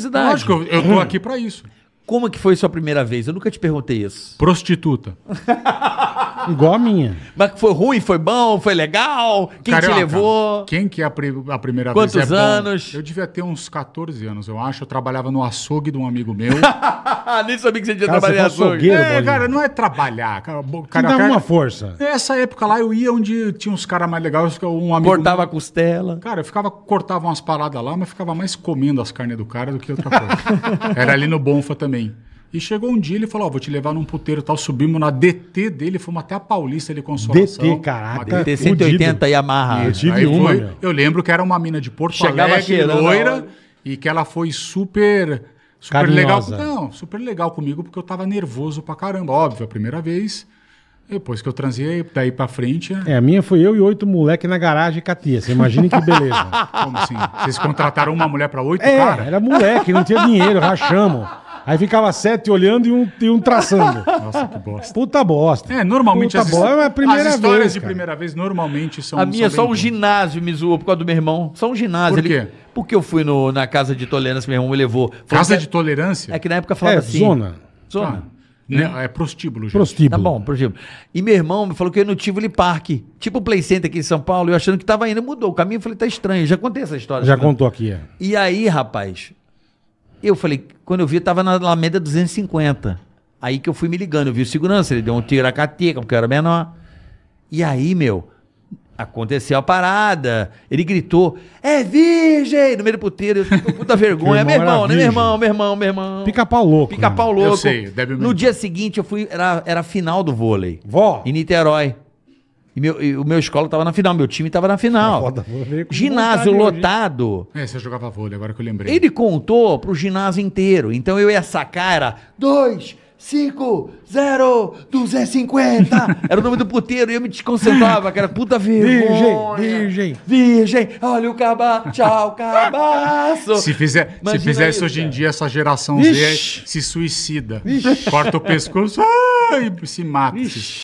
curiosidade. Lógico, eu, tô aqui pra isso. Como que foi sua primeira vez? Eu nunca te perguntei isso. Prostituta. Igual a minha. Mas foi ruim, foi bom, foi legal? Quem Carioca, te levou? Quem que é a, pri a primeira Quantos vez? Quantos é anos? Bom? Eu devia ter uns 14 anos, eu acho. Eu trabalhava no açougue de um amigo meu. Nem sabia que você tinha trabalhado em açougue. É, bolinho. cara, não é trabalhar. Cara, dá uma força. Nessa época lá, eu ia onde tinha uns caras mais legais. É um amigo Cortava meu, costela. Cara, eu ficava, cortava umas paradas lá, mas ficava mais comendo as carnes do cara do que outra coisa. Era ali no Bonfa também. E chegou um dia, ele falou, oh, vou te levar num puteiro tal, subimos na DT dele, fomos até a Paulista ele Consolação. DT, caraca. DT 180 e amarra. eu lembro que era uma mina de Porto Chegava Alegre, loira, e que ela foi super... Super Carinhosa. legal. Não, super legal comigo, porque eu tava nervoso pra caramba. Óbvio, a primeira vez. Depois que eu transei, daí pra frente. É, é a minha foi eu e oito moleque na garagem catia. Você imagina que beleza. Como assim? Vocês contrataram uma mulher pra oito, é, cara? Era moleque, não tinha dinheiro, rachamos. Aí ficava sete olhando e um, e um traçando. Nossa, que bosta. Puta bosta. É, normalmente Puta as, bosta, é a primeira as histórias vez, de cara. primeira vez normalmente são. A minha, só um ginásio me zoou por causa do meu irmão. Só um ginásio. Por quê? Ele, porque eu fui no, na casa de tolerância, meu irmão me levou. casa que, é de tolerância? É que na época falava é, assim. Zona. Zona. Ah. Né? né? Ah, é prostíbulo, gente. Prostíbulo. Tá bom, prostíbulo. E meu irmão me falou que eu ia no Tivoli parque tipo o Play Center aqui em São Paulo, eu achando que tava indo, mudou o caminho, eu falei, tá estranho. Já contei essa história. Já contou aqui, é. E aí, rapaz, eu falei, quando eu vi, eu tava na Alameda 250. Aí que eu fui me ligando, eu vi o segurança, ele deu um tiro a cateca, porque eu era menor. E aí, meu, aconteceu a parada. Ele gritou: É virgem! No meio do puteiro. Eu fico puta vergonha. meu irmão, né? Meu irmão, meu irmão, meu irmão. Pica-pau louco. Pica-pau né? louco. Eu sei, deve No dia seguinte, eu fui. Era, era final do vôlei. Vó. Em Niterói. E, meu, e o meu escola tava na final, meu time tava na final. Tá foda, ginásio lotado. É, você jogava vôlei, agora que eu lembrei. Ele contou pro ginásio inteiro. Então eu ia sacar, era 2, 5, 0, 250. Era o nome do puteiro e eu me desconcentrava, que era puta vergonha. Virgem, virgem. Virgem, olha o cabaço, tchau, cabaço. Se, fizer, se fizesse isso, hoje cara. em dia, essa geração Ixi. Z se suicida. Ixi. Corta o pescoço ai, se mata. Ixi.